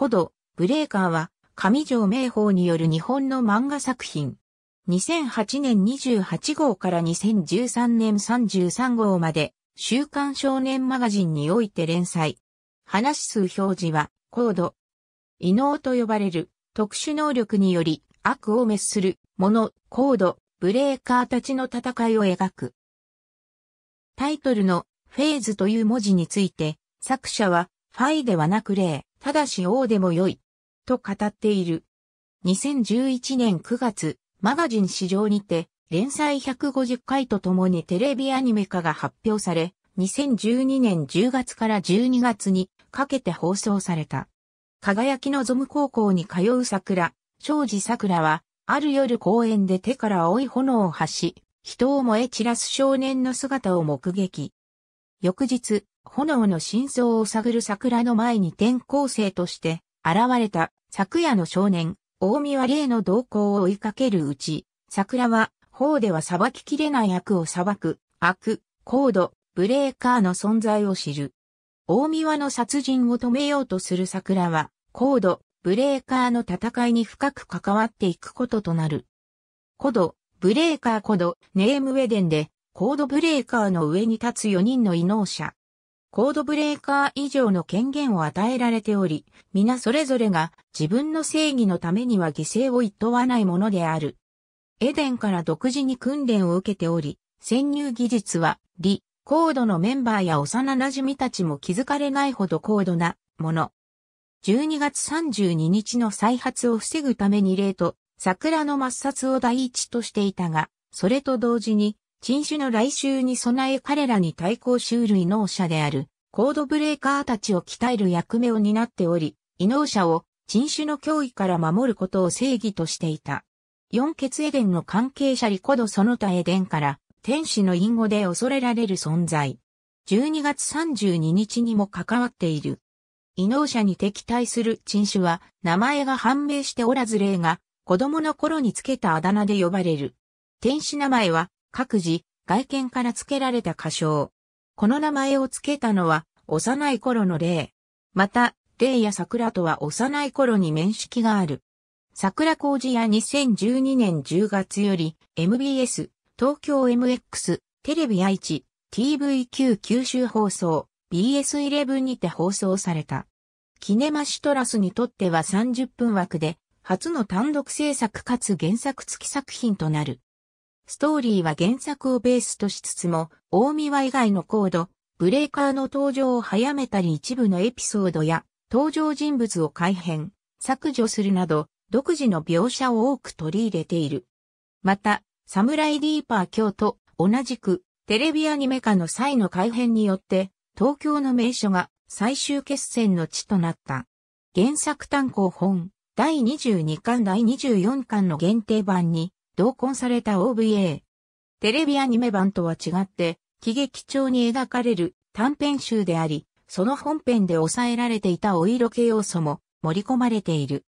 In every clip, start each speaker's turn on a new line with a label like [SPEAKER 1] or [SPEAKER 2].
[SPEAKER 1] 古道、ブレーカーは、上条名法による日本の漫画作品。2008年28号から2013年33号まで、週刊少年マガジンにおいて連載。話数表示は、高度。異能と呼ばれる、特殊能力により、悪を滅する、コ高度、ブレーカーたちの戦いを描く。タイトルの、フェーズという文字について、作者は、ファイではなく例。ただし王でも良い。と語っている。2011年9月、マガジン市場にて、連載150回とともにテレビアニメ化が発表され、2012年10月から12月にかけて放送された。輝きのゾム高校に通う桜、庄司桜は、ある夜公園で手から青い炎を発し、人を燃え散らす少年の姿を目撃。翌日、炎の真相を探る桜の前に転校生として現れた昨夜の少年、大宮霊の動向を追いかけるうち、桜は方では裁ききれない悪を裁く、悪、高度、ブレーカーの存在を知る。大宮の殺人を止めようとする桜は、高度、ブレーカーの戦いに深く関わっていくこととなる。コド、ブレーカーコド、ネームウェデンで、コードブレーカーの上に立つ4人の異能者、コードブレーカー以上の権限を与えられており、皆それぞれが自分の正義のためには犠牲を厭わないものである。エデンから独自に訓練を受けており、潜入技術は、リ、コードのメンバーや幼馴染たちも気づかれないほど高度なもの。12月32日の再発を防ぐために例と、桜の抹殺を第一としていたが、それと同時に、人種の来襲に備え彼らに対抗種類能者であるコードブレーカーたちを鍛える役目を担っており、異能者を人種の脅威から守ることを正義としていた。四血エデンの関係者リコドその他エデンから天使の隠語で恐れられる存在。12月32日にも関わっている。異能者に敵対する人種は名前が判明しておらず例が子供の頃につけたあだ名で呼ばれる。天使名前は各自、外見から付けられた歌唱。この名前を付けたのは、幼い頃の霊。また、霊や桜とは幼い頃に面識がある。桜工事や2012年10月より、MBS、東京 MX、テレビ愛知、TVQ 九州放送、BS11 にて放送された。キネマシトラスにとっては30分枠で、初の単独制作かつ原作付き作品となる。ストーリーは原作をベースとしつつも、大見は以外のコード、ブレーカーの登場を早めたり一部のエピソードや登場人物を改変、削除するなど、独自の描写を多く取り入れている。また、サムライディーパー京と同じくテレビアニメ化の際の改編によって、東京の名所が最終決戦の地となった。原作単行本、第22巻第24巻の限定版に、同梱された OVA。テレビアニメ版とは違って、喜劇調に描かれる短編集であり、その本編で抑えられていたお色気要素も盛り込まれている。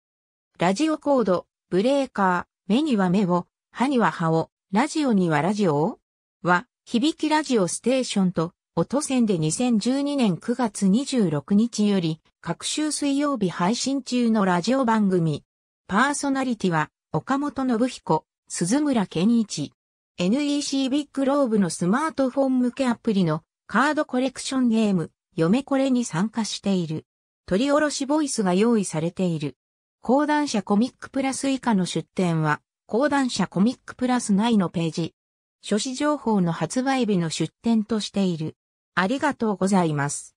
[SPEAKER 1] ラジオコード、ブレーカー、目には目を、歯には歯を、ラジオにはラジオをは、響きラジオステーションと、音線で2012年9月26日より、各週水曜日配信中のラジオ番組。パーソナリティは、岡本信彦、鈴村健一。NEC ビッグローブのスマートフォン向けアプリのカードコレクションゲーム、嫁これに参加している。取り下ろしボイスが用意されている。講談社コミックプラス以下の出展は、講談社コミックプラス内のページ。書誌情報の発売日の出展としている。ありがとうございます。